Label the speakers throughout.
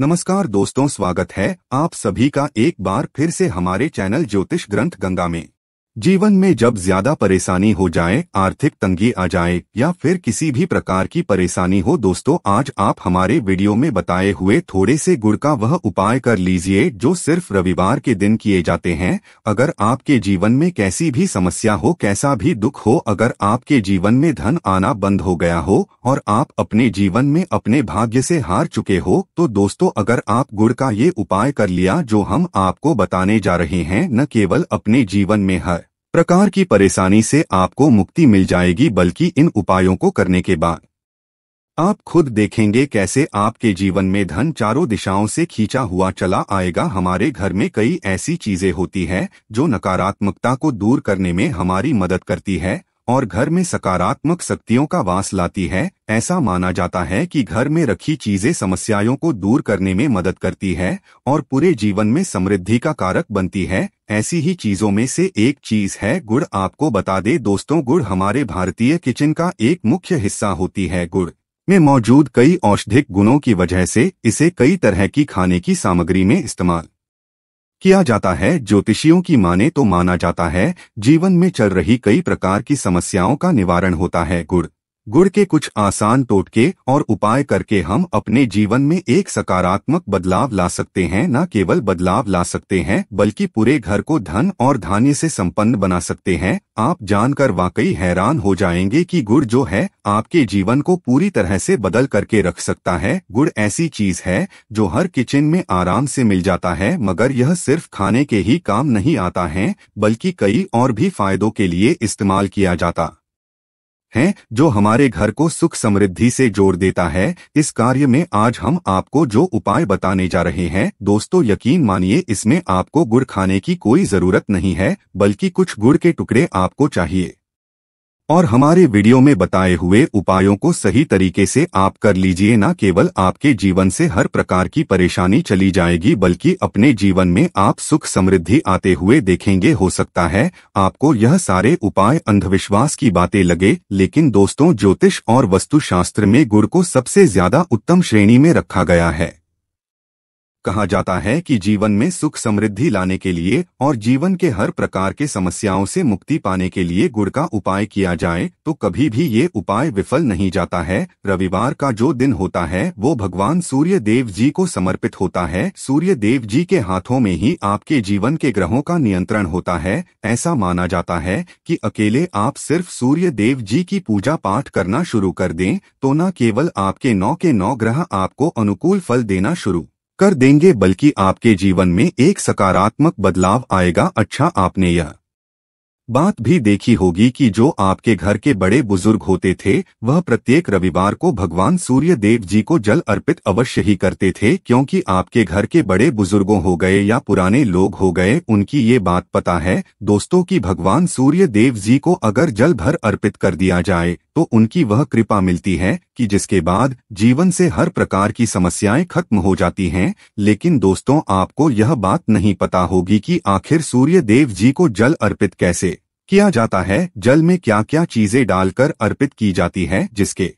Speaker 1: नमस्कार दोस्तों स्वागत है आप सभी का एक बार फिर से हमारे चैनल ज्योतिष ग्रंथ गंगा में जीवन में जब ज्यादा परेशानी हो जाए आर्थिक तंगी आ जाए या फिर किसी भी प्रकार की परेशानी हो दोस्तों आज आप हमारे वीडियो में बताए हुए थोड़े से गुड़ का वह उपाय कर लीजिए जो सिर्फ रविवार के दिन किए जाते हैं अगर आपके जीवन में कैसी भी समस्या हो कैसा भी दुख हो अगर आपके जीवन में धन आना बंद हो गया हो और आप अपने जीवन में अपने भाग्य से हार चुके हो तो दोस्तों अगर आप गुड़ का ये उपाय कर लिया जो हम आपको बताने जा रहे हैं न केवल अपने जीवन में हर प्रकार की परेशानी से आपको मुक्ति मिल जाएगी बल्कि इन उपायों को करने के बाद आप खुद देखेंगे कैसे आपके जीवन में धन चारों दिशाओं से खींचा हुआ चला आएगा हमारे घर में कई ऐसी चीजें होती हैं जो नकारात्मकता को दूर करने में हमारी मदद करती है और घर में सकारात्मक शक्तियों का वास लाती है ऐसा माना जाता है कि घर में रखी चीजें समस्याओं को दूर करने में मदद करती है और पूरे जीवन में समृद्धि का कारक बनती है ऐसी ही चीजों में से एक चीज है गुड़ आपको बता दे दोस्तों गुड़ हमारे भारतीय किचन का एक मुख्य हिस्सा होती है गुड़ में मौजूद कई औषधिक गुणों की वजह से इसे कई तरह की खाने की सामग्री में इस्तेमाल किया जाता है ज्योतिषियों की माने तो माना जाता है जीवन में चल रही कई प्रकार की समस्याओं का निवारण होता है गुड़ गुड़ के कुछ आसान टोटके और उपाय करके हम अपने जीवन में एक सकारात्मक बदलाव ला सकते हैं न केवल बदलाव ला सकते हैं बल्कि पूरे घर को धन और धान्य से संपन्न बना सकते हैं आप जानकर वाकई हैरान हो जाएंगे कि गुड़ जो है आपके जीवन को पूरी तरह से बदल करके रख सकता है गुड़ ऐसी चीज है जो हर किचन में आराम से मिल जाता है मगर यह सिर्फ खाने के ही काम नहीं आता है बल्कि कई और भी फायदों के लिए इस्तेमाल किया जाता है जो हमारे घर को सुख समृद्धि से जोड़ देता है इस कार्य में आज हम आपको जो उपाय बताने जा रहे हैं दोस्तों यकीन मानिए इसमें आपको गुड़ खाने की कोई जरूरत नहीं है बल्कि कुछ गुड़ के टुकड़े आपको चाहिए और हमारे वीडियो में बताए हुए उपायों को सही तरीके से आप कर लीजिए न केवल आपके जीवन से हर प्रकार की परेशानी चली जाएगी बल्कि अपने जीवन में आप सुख समृद्धि आते हुए देखेंगे हो सकता है आपको यह सारे उपाय अंधविश्वास की बातें लगे लेकिन दोस्तों ज्योतिष और वस्तु शास्त्र में गुड़ को सबसे ज्यादा उत्तम श्रेणी में रखा गया है कहा जाता है कि जीवन में सुख समृद्धि लाने के लिए और जीवन के हर प्रकार के समस्याओं से मुक्ति पाने के लिए गुड़ का उपाय किया जाए तो कभी भी ये उपाय विफल नहीं जाता है रविवार का जो दिन होता है वो भगवान सूर्य देव जी को समर्पित होता है सूर्य देव जी के हाथों में ही आपके जीवन के ग्रहों का नियंत्रण होता है ऐसा माना जाता है की अकेले आप सिर्फ सूर्य देव जी की पूजा पाठ करना शुरू कर दे तो न केवल आपके नौ के नौ ग्रह आपको अनुकूल फल देना शुरू कर देंगे बल्कि आपके जीवन में एक सकारात्मक बदलाव आएगा अच्छा आपने यह बात भी देखी होगी कि जो आपके घर के बड़े बुजुर्ग होते थे वह प्रत्येक रविवार को भगवान सूर्य देव जी को जल अर्पित अवश्य ही करते थे क्योंकि आपके घर के बड़े बुजुर्गों हो गए या पुराने लोग हो गए उनकी ये बात पता है दोस्तों कि भगवान सूर्य देव जी को अगर जल भर अर्पित कर दिया जाए तो उनकी वह कृपा मिलती है कि जिसके बाद जीवन से हर प्रकार की समस्याएं खत्म हो जाती हैं लेकिन दोस्तों आपको यह बात नहीं पता होगी कि आखिर सूर्य देव जी को जल अर्पित कैसे किया जाता है जल में क्या क्या चीजें डालकर अर्पित की जाती है जिसके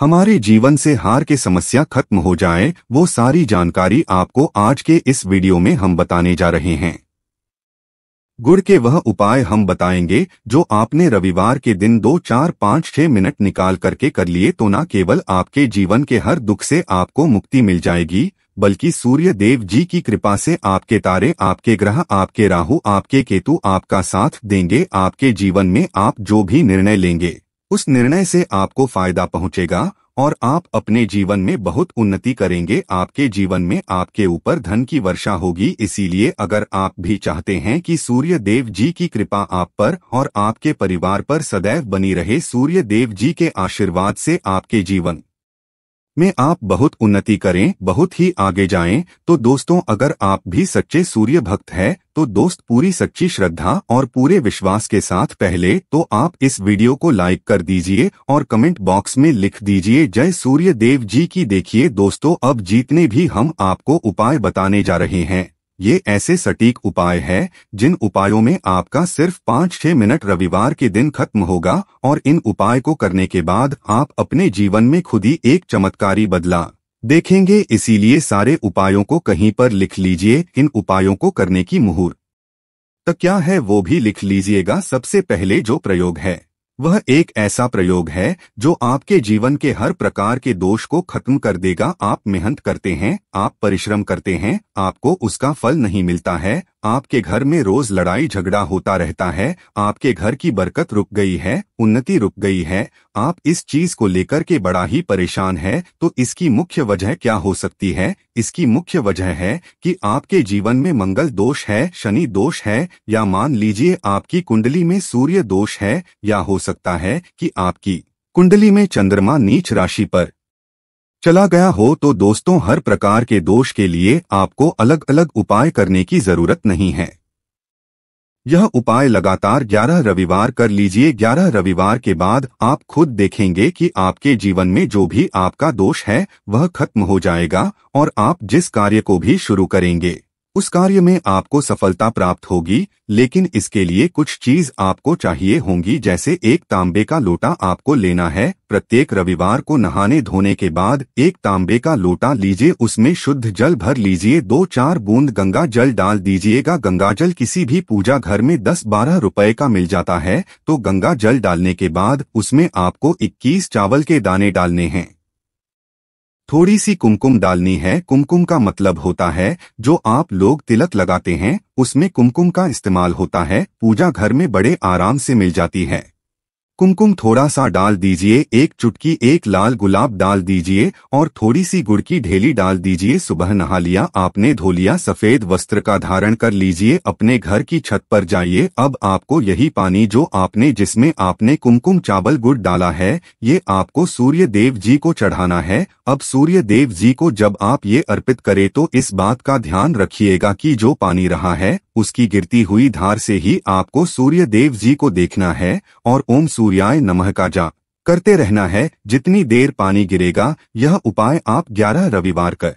Speaker 1: हमारे जीवन से हार के समस्या खत्म हो जाए वो सारी जानकारी आपको आज के इस वीडियो में हम बताने जा रहे हैं गुड़ के वह उपाय हम बताएंगे जो आपने रविवार के दिन दो चार पाँच छह मिनट निकाल करके कर लिए तो न केवल आपके जीवन के हर दुख से आपको मुक्ति मिल जाएगी बल्कि सूर्य देव जी की कृपा से आपके तारे आपके ग्रह आपके राहु आपके केतु आपका साथ देंगे आपके जीवन में आप जो भी निर्णय लेंगे उस निर्णय से आपको फायदा पहुंचेगा और आप अपने जीवन में बहुत उन्नति करेंगे आपके जीवन में आपके ऊपर धन की वर्षा होगी इसीलिए अगर आप भी चाहते हैं कि सूर्य देव जी की कृपा आप पर और आपके परिवार पर सदैव बनी रहे सूर्य देव जी के आशीर्वाद से आपके जीवन में आप बहुत उन्नति करें बहुत ही आगे जाएं तो दोस्तों अगर आप भी सच्चे सूर्य भक्त हैं तो दोस्त पूरी सच्ची श्रद्धा और पूरे विश्वास के साथ पहले तो आप इस वीडियो को लाइक कर दीजिए और कमेंट बॉक्स में लिख दीजिए जय सूर्य देव जी की देखिए दोस्तों अब जीतने भी हम आपको उपाय बताने जा रहे हैं ये ऐसे सटीक उपाय हैं जिन उपायों में आपका सिर्फ पाँच छह मिनट रविवार के दिन खत्म होगा और इन उपाय को करने के बाद आप अपने जीवन में खुद ही एक चमत्कारी बदला देखेंगे इसीलिए सारे उपायों को कहीं पर लिख लीजिए इन उपायों को करने की मुहूर्त तो क्या है वो भी लिख लीजिएगा सबसे पहले जो प्रयोग है वह एक ऐसा प्रयोग है जो आपके जीवन के हर प्रकार के दोष को खत्म कर देगा आप मेहनत करते हैं आप परिश्रम करते हैं आपको उसका फल नहीं मिलता है आपके घर में रोज लड़ाई झगड़ा होता रहता है आपके घर की बरकत रुक गई है उन्नति रुक गई है आप इस चीज को लेकर के बड़ा ही परेशान है तो इसकी मुख्य वजह क्या हो सकती है इसकी मुख्य वजह है कि आपके जीवन में मंगल दोष है शनि दोष है या मान लीजिए आपकी कुंडली में सूर्य दोष है या हो सकता है कि आपकी कुंडली में चंद्रमा नीच राशि पर चला गया हो तो दोस्तों हर प्रकार के दोष के लिए आपको अलग अलग उपाय करने की जरूरत नहीं है यह उपाय लगातार 11 रविवार कर लीजिए 11 रविवार के बाद आप खुद देखेंगे कि आपके जीवन में जो भी आपका दोष है वह खत्म हो जाएगा और आप जिस कार्य को भी शुरू करेंगे उस कार्य में आपको सफलता प्राप्त होगी लेकिन इसके लिए कुछ चीज आपको चाहिए होंगी जैसे एक तांबे का लोटा आपको लेना है प्रत्येक रविवार को नहाने धोने के बाद एक तांबे का लोटा लीजिए उसमें शुद्ध जल भर लीजिए दो चार बूंद गंगा जल डाल दीजिएगा गंगा जल किसी भी पूजा घर में दस बारह रुपए का मिल जाता है तो गंगा जल डालने के बाद उसमें आपको इक्कीस चावल के दाने डालने हैं थोड़ी सी कुमकुम डालनी है कुमकुम का मतलब होता है जो आप लोग तिलक लगाते हैं उसमें कुमकुम का इस्तेमाल होता है पूजा घर में बड़े आराम से मिल जाती है कुमकुम थोड़ा सा डाल दीजिए एक चुटकी एक लाल गुलाब डाल दीजिए और थोड़ी सी गुड़ की ढेली डाल दीजिए सुबह नहा लिया आपने धो लिया सफेद वस्त्र का धारण कर लीजिए अपने घर की छत पर जाइए अब आपको यही पानी जो आपने जिसमें आपने कुमकुम चावल गुड़ डाला है ये आपको सूर्य देव जी को चढ़ाना है अब सूर्य देव जी को जब आप ये अर्पित करे तो इस बात का ध्यान रखिएगा की जो पानी रहा है उसकी गिरती हुई धार से ही आपको सूर्य देव जी को देखना है और ओम सूर्य सूर्याय नमः का जाप करते रहना है जितनी देर पानी गिरेगा यह उपाय आप 11 रविवार कर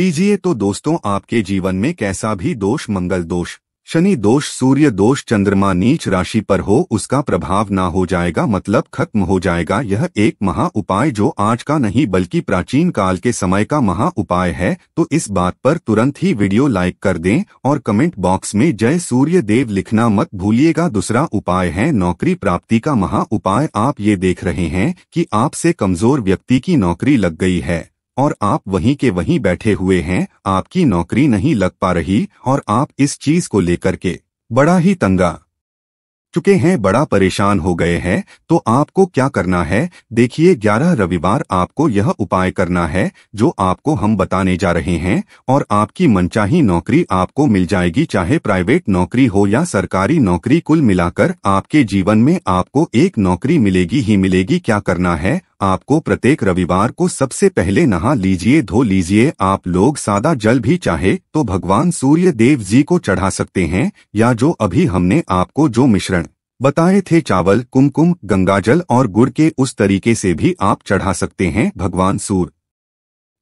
Speaker 1: लीजिए तो दोस्तों आपके जीवन में कैसा भी दोष मंगल दोष शनि दोष सूर्य दोष चंद्रमा नीच राशि पर हो उसका प्रभाव ना हो जाएगा मतलब खत्म हो जाएगा यह एक महा उपाय जो आज का नहीं बल्कि प्राचीन काल के समय का महा उपाय है तो इस बात पर तुरंत ही वीडियो लाइक कर दें और कमेंट बॉक्स में जय सूर्य देव लिखना मत भूलिएगा दूसरा उपाय है नौकरी प्राप्ति का महा उपाय आप ये देख रहे हैं की आपसे कमजोर व्यक्ति की नौकरी लग गई है और आप वहीं के वहीं बैठे हुए हैं आपकी नौकरी नहीं लग पा रही और आप इस चीज को लेकर के बड़ा ही तंगा चुके हैं बड़ा परेशान हो गए हैं तो आपको क्या करना है देखिए 11 रविवार आपको यह उपाय करना है जो आपको हम बताने जा रहे हैं और आपकी मनचाही नौकरी आपको मिल जाएगी चाहे प्राइवेट नौकरी हो या सरकारी नौकरी कुल मिलाकर आपके जीवन में आपको एक नौकरी मिलेगी ही मिलेगी क्या करना है आपको प्रत्येक रविवार को सबसे पहले नहा लीजिए धो लीजिए आप लोग सादा जल भी चाहे तो भगवान सूर्य देव जी को चढ़ा सकते हैं या जो अभी हमने आपको जो मिश्रण बताए थे चावल कुमकुम गंगाजल और गुड़ के उस तरीके से भी आप चढ़ा सकते हैं भगवान सूर्य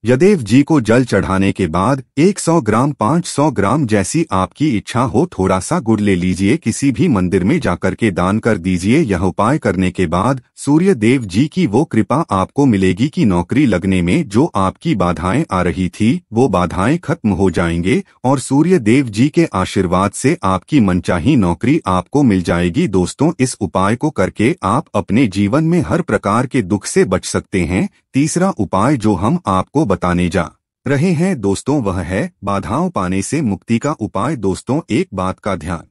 Speaker 1: यदेव जी को जल चढ़ाने के बाद 100 ग्राम 500 ग्राम जैसी आपकी इच्छा हो थोड़ा सा गुड़ ले लीजिए किसी भी मंदिर में जाकर के दान कर दीजिए यह उपाय करने के बाद सूर्य देव जी की वो कृपा आपको मिलेगी कि नौकरी लगने में जो आपकी बाधाएं आ रही थी वो बाधाएं खत्म हो जाएंगे और सूर्य देव जी के आशीर्वाद से आपकी मनचाही नौकरी आपको मिल जाएगी दोस्तों इस उपाय को करके आप अपने जीवन में हर प्रकार के दुख से बच सकते हैं तीसरा उपाय जो हम आपको बताने जा रहे हैं दोस्तों वह है बाधाओं पाने से मुक्ति का उपाय दोस्तों एक बात का ध्यान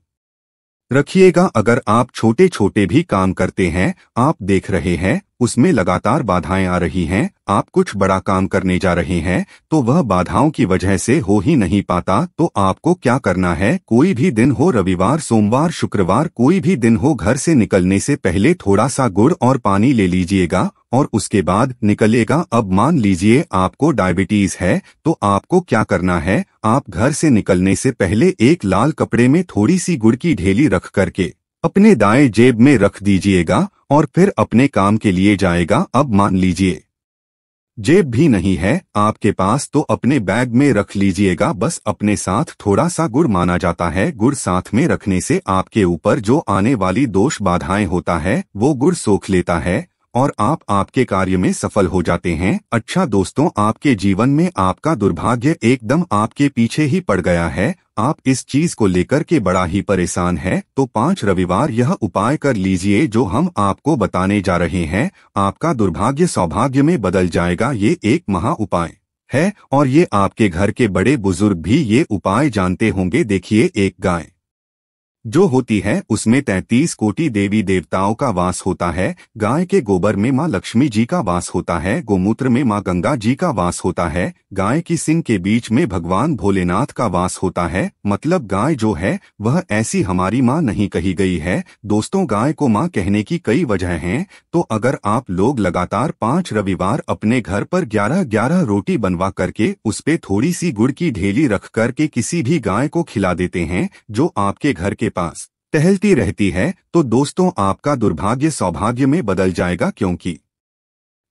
Speaker 1: रखिएगा अगर आप छोटे छोटे भी काम करते हैं आप देख रहे हैं उसमें लगातार बाधाएं आ रही हैं आप कुछ बड़ा काम करने जा रहे हैं तो वह बाधाओं की वजह से हो ही नहीं पाता तो आपको क्या करना है कोई भी दिन हो रविवार सोमवार शुक्रवार कोई भी दिन हो घर से निकलने से पहले थोड़ा सा गुड़ और पानी ले लीजिएगा और उसके बाद निकलेगा अब मान लीजिए आपको डायबिटीज है तो आपको क्या करना है आप घर से निकलने से पहले एक लाल कपड़े में थोड़ी सी गुड़ की ढेली रख करके अपने दाएं जेब में रख दीजिएगा और फिर अपने काम के लिए जाएगा अब मान लीजिए जेब भी नहीं है आपके पास तो अपने बैग में रख लीजिएगा बस अपने साथ थोड़ा सा गुड़ माना जाता है गुड़ साथ में रखने से आपके ऊपर जो आने वाली दोष बाधाएं होता है वो गुड़ सोख लेता है और आप आपके कार्य में सफल हो जाते हैं अच्छा दोस्तों आपके जीवन में आपका दुर्भाग्य एकदम आपके पीछे ही पड़ गया है आप इस चीज को लेकर के बड़ा ही परेशान है तो पांच रविवार यह उपाय कर लीजिए जो हम आपको बताने जा रहे हैं आपका दुर्भाग्य सौभाग्य में बदल जाएगा ये एक महा उपाय है और ये आपके घर के बड़े बुजुर्ग भी ये उपाय जानते होंगे देखिए एक गाय जो होती है उसमें तैतीस कोटि देवी देवताओं का वास होता है गाय के गोबर में माँ लक्ष्मी जी का वास होता है गोमूत्र में माँ गंगा जी का वास होता है गाय की सिंह के बीच में भगवान भोलेनाथ का वास होता है मतलब गाय जो है वह ऐसी हमारी माँ नहीं कही गई है दोस्तों गाय को माँ कहने की कई वजह है तो अगर आप लोग लगातार पाँच रविवार अपने घर पर ग्यारह ग्यारह रोटी बनवा करके उस पर थोड़ी सी गुड़ की ढेली रख करके किसी भी गाय को खिला देते हैं जो आपके घर के पास टहलती रहती है तो दोस्तों आपका दुर्भाग्य सौभाग्य में बदल जाएगा क्योंकि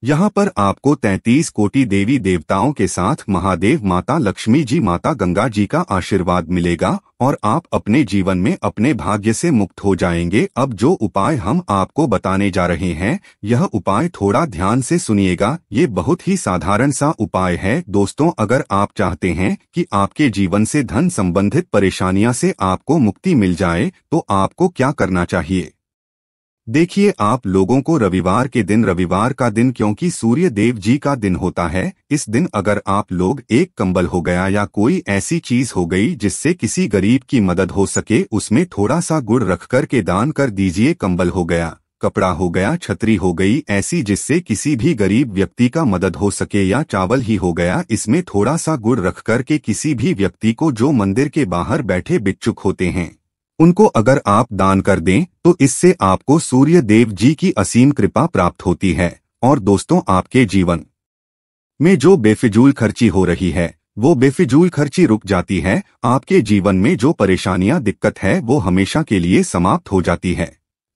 Speaker 1: यहाँ पर आपको 33 कोटि देवी देवताओं के साथ महादेव माता लक्ष्मी जी माता गंगा जी का आशीर्वाद मिलेगा और आप अपने जीवन में अपने भाग्य से मुक्त हो जाएंगे अब जो उपाय हम आपको बताने जा रहे हैं यह उपाय थोड़ा ध्यान से सुनिएगा ये बहुत ही साधारण सा उपाय है दोस्तों अगर आप चाहते हैं कि आपके जीवन से धन संबंधित परेशानियां से आपको मुक्ति मिल जाए तो आपको क्या करना चाहिए देखिए आप लोगों को रविवार के दिन रविवार का दिन क्योंकि सूर्य देव जी का दिन होता है इस दिन अगर आप लोग एक कंबल हो गया या कोई ऐसी चीज हो गई जिससे किसी गरीब की मदद हो सके उसमें थोड़ा सा गुड़ रख कर के दान कर दीजिए कंबल हो गया कपड़ा हो गया छतरी हो गई ऐसी जिससे किसी भी गरीब व्यक्ति का मदद हो सके या चावल ही हो गया इसमें थोड़ा सा गुड़ रख कर के किसी भी व्यक्ति को जो मंदिर के बाहर बैठे बिच्छुक होते हैं उनको अगर आप दान कर दें तो इससे आपको सूर्य देव जी की असीम कृपा प्राप्त होती है और दोस्तों आपके जीवन में जो बेफिजूल खर्ची हो रही है वो बेफिजूल खर्ची रुक जाती है आपके जीवन में जो परेशानियां दिक्कत है वो हमेशा के लिए समाप्त हो जाती है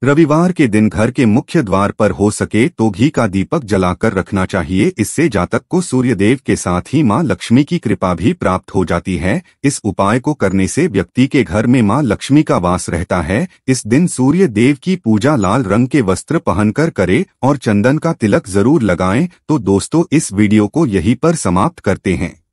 Speaker 1: रविवार के दिन घर के मुख्य द्वार पर हो सके तो घी का दीपक जलाकर रखना चाहिए इससे जातक को सूर्यदेव के साथ ही मां लक्ष्मी की कृपा भी प्राप्त हो जाती है इस उपाय को करने से व्यक्ति के घर में मां लक्ष्मी का वास रहता है इस दिन सूर्य देव की पूजा लाल रंग के वस्त्र पहनकर करे और चंदन का तिलक जरूर लगाएं तो दोस्तों इस वीडियो को यहीं पर समाप्त करते हैं